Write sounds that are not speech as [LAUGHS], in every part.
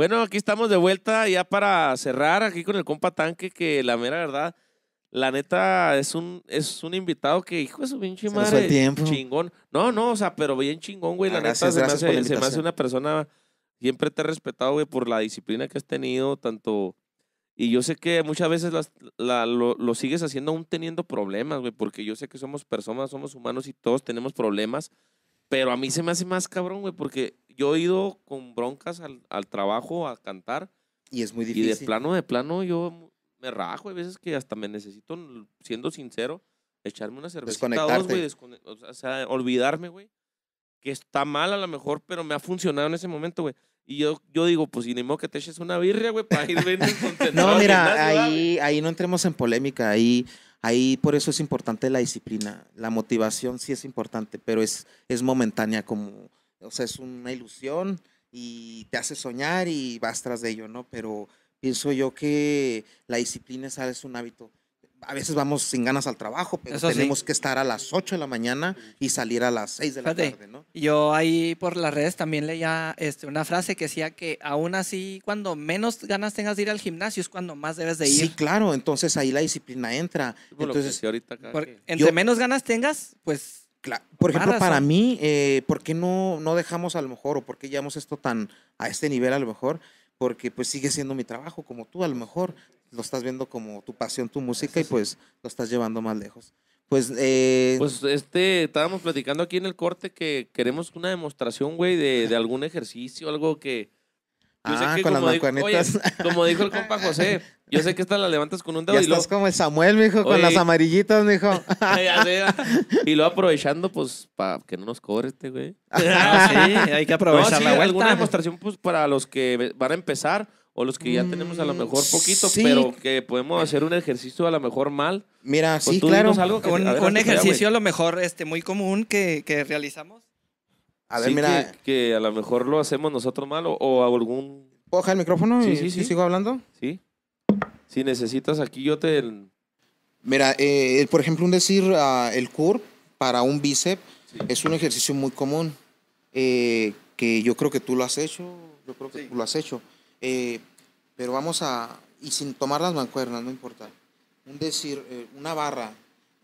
Bueno, aquí estamos de vuelta ya para cerrar aquí con el compa Tanque, que la mera verdad, la neta es un, es un invitado que, hijo de su pinche madre, chingón. No, no, o sea, pero bien chingón, güey. La ah, neta se, me hace, una persona, siempre te he respetado, güey, por la disciplina que has tenido, tanto... Y yo sé que muchas veces lo, lo, sigues haciendo aún teniendo problemas, güey, porque yo sé que somos personas, somos humanos y todos tenemos problemas, pero a mí se me hace más cabrón, güey, porque yo he ido con broncas al, al trabajo a cantar. Y es muy difícil. Y de plano, de plano, yo me rajo. Hay veces que hasta me necesito, siendo sincero, echarme una cerveza O sea, olvidarme, güey. Que está mal a lo mejor, pero me ha funcionado en ese momento, güey. Y yo, yo digo, pues si ni modo que te eches una birria, güey, para ir bien [LAUGHS] No, mira, ahí, ahí no entremos en polémica. Ahí, ahí por eso es importante la disciplina. La motivación sí es importante, pero es, es momentánea como o sea, es una ilusión y te hace soñar y vas tras de ello, ¿no? Pero pienso yo que la disciplina es un hábito. A veces vamos sin ganas al trabajo, pero tenemos que estar a las 8 de la mañana y salir a las 6 de la tarde, ¿no? Yo ahí por las redes también leía este, una frase que decía que aún así, cuando menos ganas tengas de ir al gimnasio, es cuando más debes de ir. Sí, claro, entonces ahí la disciplina entra. entonces, entre menos ganas tengas, pues por ejemplo, para mí, eh, ¿por qué no, no dejamos a lo mejor o por qué llevamos esto tan a este nivel a lo mejor? Porque pues sigue siendo mi trabajo, como tú a lo mejor lo estás viendo como tu pasión, tu música y pues lo estás llevando más lejos. Pues, eh... pues este, estábamos platicando aquí en el corte que queremos una demostración, güey, de, de algún ejercicio, algo que, ah, con como las [LAUGHS] como dijo el compa José, yo sé que esta la levantas con un dedo y estás como el Samuel, mijo, con las amarillitas, mijo. [LAUGHS] y lo aprovechando, pues, para que no nos cobre este, güey. [LAUGHS] Ah, sí, hay que aprovechar la vuelta. alguna demostración, pues, para los que van a empezar o los que ya tenemos a lo mm, mejor poquito, pero que podemos hacer un ejercicio a lo mejor mal. Mira, pues sí, claro. Algo que, un, un ejercicio a lo mejor este, muy común que, que realizamos a ver, mira. Que, a lo mejor lo hacemos nosotros mal o, algún. ¿Puedo el micrófono sí, sí, sí. sigo hablando? Sí. Si necesitas, aquí yo te. Mira, eh, por ejemplo, un decir ah, el curve para un bíceps es un ejercicio muy común eh, que yo creo que tú lo has hecho. Yo creo que tú lo has hecho. Eh, pero vamos a. Y sin tomar las mancuernas, no importa. Un decir, una barra.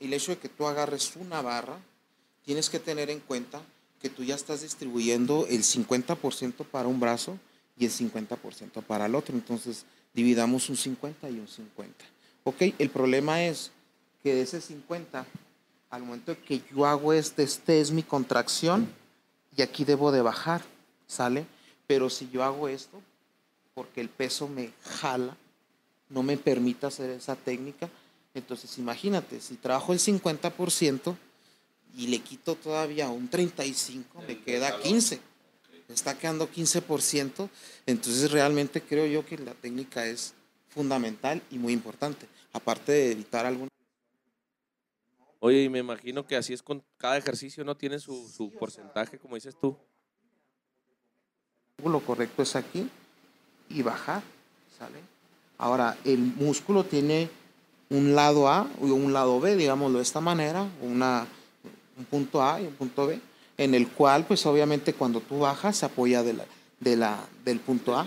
el hecho de que tú agarres una barra, tienes que tener en cuenta que tú ya estás distribuyendo el 50% para un brazo y el 50% para el otro. Entonces, dividamos un 50 y un 50. Ok, el problema es que de ese 50, al momento que yo hago este, este es mi contracción y aquí debo de bajar, ¿sale? Pero si yo hago esto, porque el peso me jala, no me permite hacer esa técnica, entonces imagínate, si trabajo el 50%, y le quito todavía un 35, me queda 15. está quedando 15%. Entonces realmente creo yo que la técnica es fundamental y muy importante, aparte de evitar alguna... Oye, y me imagino que así es con cada ejercicio, ¿no? Tiene su, su porcentaje, como dices tú. Lo correcto es aquí y bajar, ¿sale? Ahora, el músculo tiene un lado A y un lado B, digámoslo de esta manera, una un punto A y un punto B, en el cual, pues obviamente cuando tú bajas se apoya de la, de la, del punto A,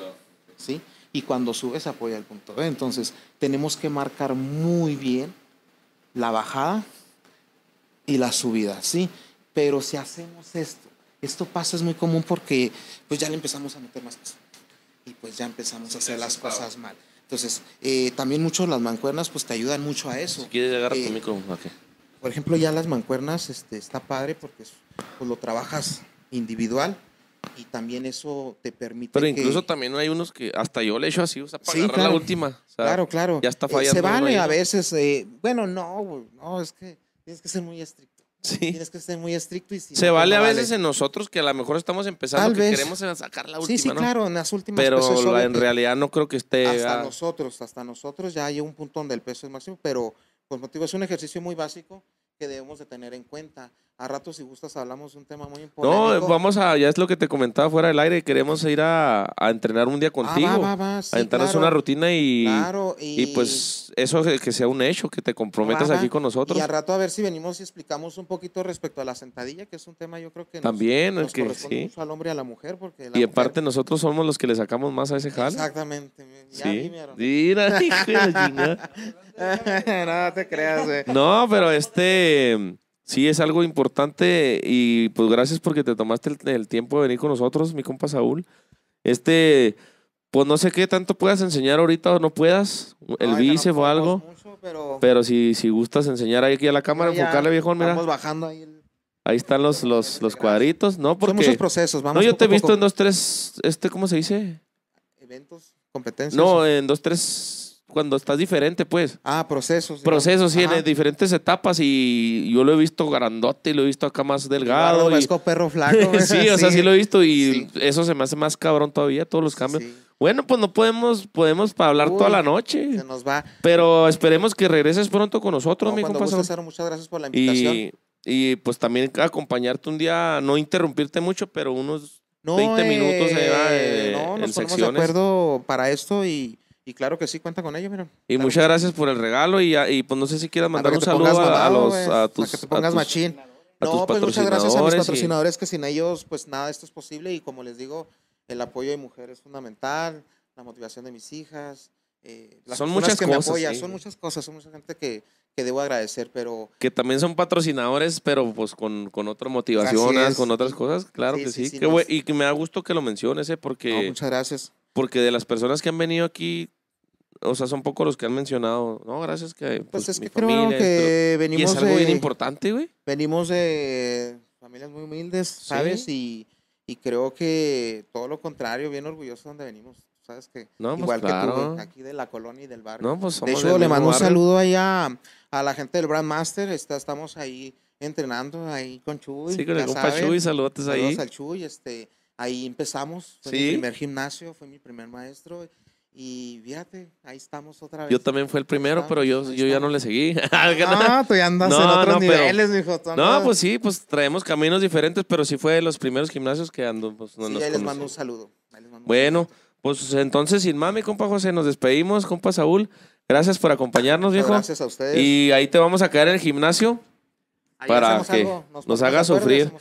¿sí? Y cuando subes apoya del punto B. Entonces, tenemos que marcar muy bien la bajada y la subida, ¿sí? Pero si hacemos esto, esto pasa, es muy común porque pues ya le empezamos a meter más cosas y pues ya empezamos a hacer las cosas mal. Entonces, eh, también mucho las mancuernas pues te ayudan mucho a eso. quieres agarrar tu eh, micrófono, por ejemplo, ya las mancuernas este, está padre porque pues, lo trabajas individual y también eso te permite. Pero incluso también hay unos que hasta yo le he hecho así, o sea, para agarrar la última. claro, claro. Ya está eh, fallando. se vale a veces, eh, bueno, no, es que tienes que ser muy estricto. Sí. Tienes que ser muy estricto y Se pues, vale a veces en nosotros que a lo mejor estamos empezando que queremos sacar la última. Sí, sí, claro, en las últimas Pero pues, en realidad no creo que esté. Hasta ah, nosotros, hasta nosotros ya hay un punto del peso es máximo, pero pues es un ejercicio muy básico que debemos de tener en cuenta. A rato, si gustas, hablamos de un tema muy importante. No, vamos a, ya es lo que te comentaba fuera del aire, queremos ir a, entrenar un día ah, contigo, ah, a entrarnos una rutina y, y, pues eso que sea un hecho, que te comprometas aquí con nosotros. Y a rato a ver si venimos y explicamos un poquito respecto a la sentadilla, que es un tema yo creo que nos, también que, mucho al hombre y a la mujer. Porque y aparte nosotros somos los que le sacamos más a ese jal. Exactamente. sí. Mira, [LAUGHS] [LAUGHS] [LAUGHS] no te creas, No, pero este sí es algo importante y pues gracias porque te tomaste el, tiempo de venir con nosotros, mi compa Saúl. Este, pues no sé qué tanto puedas enseñar ahorita o no puedas, el bíceps o algo. pero... si, gustas enseñar ahí aquí a la cámara, enfocarle, viejo, mira. bajando ahí Ahí están los, los, cuadritos, ¿no? Porque... Son muchos procesos, vamos No, yo te he visto en dos, tres, este, ¿cómo se dice? Eventos, competencias. No, en dos, tres cuando estás diferente, pues. Ah, procesos. Procesos, sí, en diferentes etapas y yo lo he visto grandote y lo he visto acá más delgado. Claro, perro [LAUGHS] flaco. sí, o sea, sí lo he visto y eso se me hace más cabrón todavía, todos los cambios. Bueno, pues no podemos, podemos hablar toda la noche. Se nos va. Pero esperemos que regreses pronto con nosotros, mi Muchas gracias por la invitación. Y, pues también acompañarte un día, no interrumpirte mucho, pero unos no, 20 minutos. Eh, eh, no, nos de acuerdo para esto y y claro que sí, cuenta con ellos, mira. Y muchas gracias por el regalo y, pues no sé si quieras mandar un saludo a, los, tus... machín. pues muchas gracias a mis patrocinadores, que sin ellos pues nada esto es posible y como les digo, el apoyo de mujeres es fundamental, la motivación de mis hijas, eh, son muchas cosas, son muchas cosas, son mucha gente que, debo agradecer, pero... Que también son patrocinadores, pero pues con, otra motivación, con otras cosas, claro que sí. y que me da gusto que lo menciones, eh, porque... muchas gracias. Porque de las personas que han venido aquí, o sea, son pocos los que han mencionado. No, gracias que. Pues, pues es que familia, creo que venimos. Y es algo bien importante, güey. Venimos de familias muy humildes, ¿sabes? Y, y, creo que todo lo contrario, bien orgullosos de donde venimos. ¿Sabes que pues, Igual que tú, aquí de la colonia y del barrio. No, pues, de hecho, le mando un saludo allá a la gente del Brandmaster. Está, estamos ahí entrenando ahí con Chuy. Sí, con el compa Chuy, saludos ahí. Saludos al Chuy, este, ahí empezamos. Fue ¿Sí? mi primer gimnasio, fue mi primer maestro. Y fíjate, ahí estamos otra vez. Yo también fui el primero, pero yo, yo ya no le seguí. [LAUGHS] Ah, no, tú ya andas en otros niveles, mi No, pues sí, pues traemos caminos diferentes, pero sí fue de los primeros gimnasios que ando. Pues, no sí, les mando un saludo. bueno, pues entonces, sin mami, compa José, nos despedimos, compa Saúl. Gracias por acompañarnos, viejo. Gracias a ustedes. Y ahí te vamos a caer el gimnasio para que nos, haga sufrir.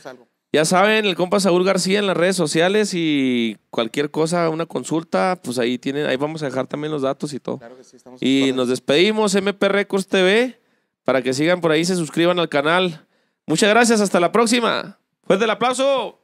Ya saben, el compa Saúl García en las redes sociales y cualquier cosa, una consulta, pues ahí tienen, ahí vamos a dejar también los datos y todo. Claro que sí, estamos y nos despedimos, MP Records TV, para que sigan por ahí, se suscriban al canal. Muchas gracias, hasta la próxima. pues del aplauso.